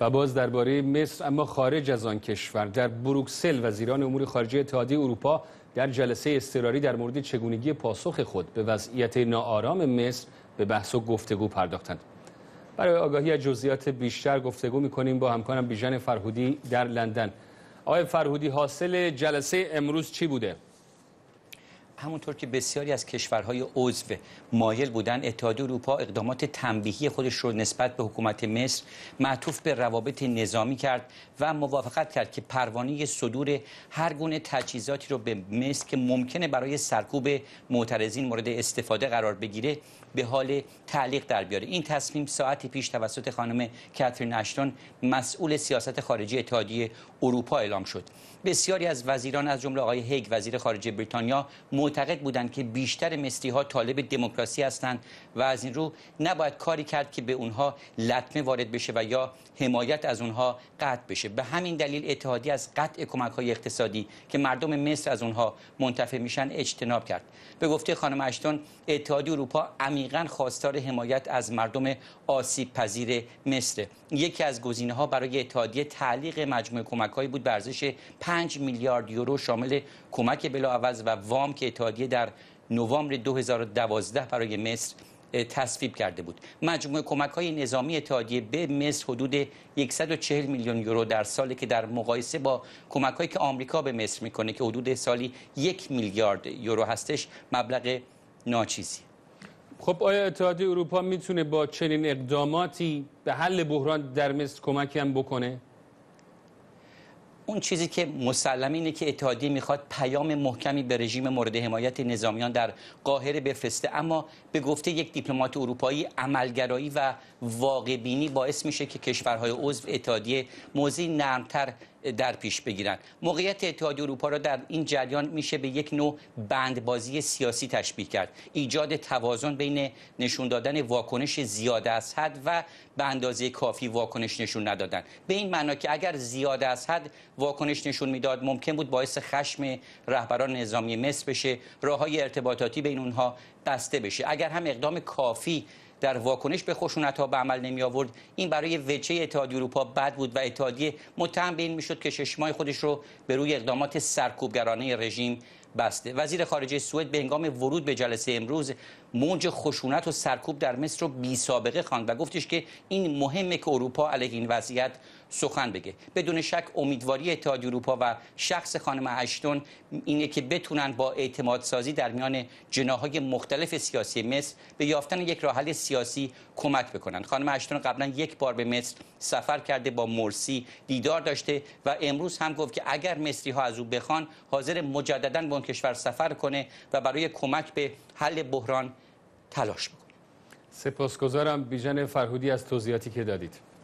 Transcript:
و باز درباره مصر اما خارج از آن کشور در بروکسل وزیران امور خارجه اتحادیه اروپا در جلسه اضطراری در مورد چگونگی پاسخ خود به وضعیت ناآرام مصر به بحث و گفتگو پرداختند برای آگاهی از جزئیات بیشتر گفتگو کنیم با همکارم بیژن فرهودی در لندن آقای فرهودی حاصل جلسه امروز چی بوده همونطور که بسیاری از کشورهای عضو مایل بودن اتحادیه اروپا اقدامات تنبیهی خودش رو نسبت به حکومت مصر معطوف به روابط نظامی کرد و موافقت کرد که پروانه صدور هر گونه تجهیزاتی رو به مصر که ممکنه برای سرکوب معترضین مورد استفاده قرار بگیره به حال تعلیق در بیاره این تصمیم ساعتی پیش توسط خانم کاترین اشتون مسئول سیاست خارجی اتحادیه اروپا اعلام شد بسیاری از وزیران از جمله آقای هیگ وزیر خارجه بریتانیا معتقد بودند که بیشتر مصری ها طالب دموکراسی هستند و از این رو نباید کاری کرد که به اونها لطمه وارد بشه و یا حمایت از اونها قطع بشه به همین دلیل اتحادیه از قطع کمک های اقتصادی که مردم مصر از اونها منتفع میشن اجتناب کرد به گفته خانم اشتون اتحادیه اروپا عمیقا خواستار حمایت از مردم آسیب پذیر مصر یکی از گزینه ها برای اتحادیه تعلیق مجموعه کمک بود به ارزش 5 میلیارد یورو شامل کمک بلاعوض و وام که اتحادیه در نوامبر 2012 برای مصر تصویب کرده بود مجموع کمک های نظامی اتحادیه به مصر حدود 140 میلیون یورو در سالی که در مقایسه با کمک هایی که آمریکا به مصر میکنه که حدود سالی یک میلیارد یورو هستش مبلغ ناچیزی خب آیا اتحادیه اروپا میتونه با چنین اقداماتی به حل بحران در مصر کمکی هم بکنه اون چیزی که مسلم اینه که اتحادیه میخواد پیام محکمی به رژیم مورد حمایت نظامیان در قاهره بفرسته اما به گفته یک دیپلمات اروپایی عملگرایی و واقعبینی باعث میشه که کشورهای عضو اتحادیه موضع نرمتر در پیش بگیرن موقعیت اتحادیه اروپا را در این جریان میشه به یک نوع بندبازی سیاسی تشبیه کرد ایجاد توازن بین نشون دادن واکنش زیاد از حد و به اندازه کافی واکنش نشون ندادن به این معنا که اگر زیاد از حد واکنش نشون میداد ممکن بود باعث خشم رهبران نظامی مصر بشه راههای ارتباطاتی بین اونها بسته بشه اگر هم اقدام کافی در واکنش به خشونت ها به عمل نمی آورد این برای وجه اتحادیه اروپا بد بود و اتحادیه متهم به این شد که ششمای خودش رو به روی اقدامات سرکوبگرانه رژیم بسته وزیر خارجه سوئد به هنگام ورود به جلسه امروز موج خشونت و سرکوب در مصر رو بی سابقه خواند و گفتش که این مهمه که اروپا علیه این وضعیت سخن بگه بدون شک امیدواری اتحادیه اروپا و شخص خانم اشتون اینه که بتونن با اعتماد سازی در میان جناهای مختلف سیاسی مصر به یافتن یک راه حل سیاسی کمک بکنن خانم اشتون قبلا یک بار به مصر سفر کرده با مرسی دیدار داشته و امروز هم گفت که اگر مصری ها از او بخوان حاضر مجددا به اون کشور سفر کنه و برای کمک به حل بحران تلاش بکنه سپاسگزارم بیژن فرهودی از توضیحاتی که دادید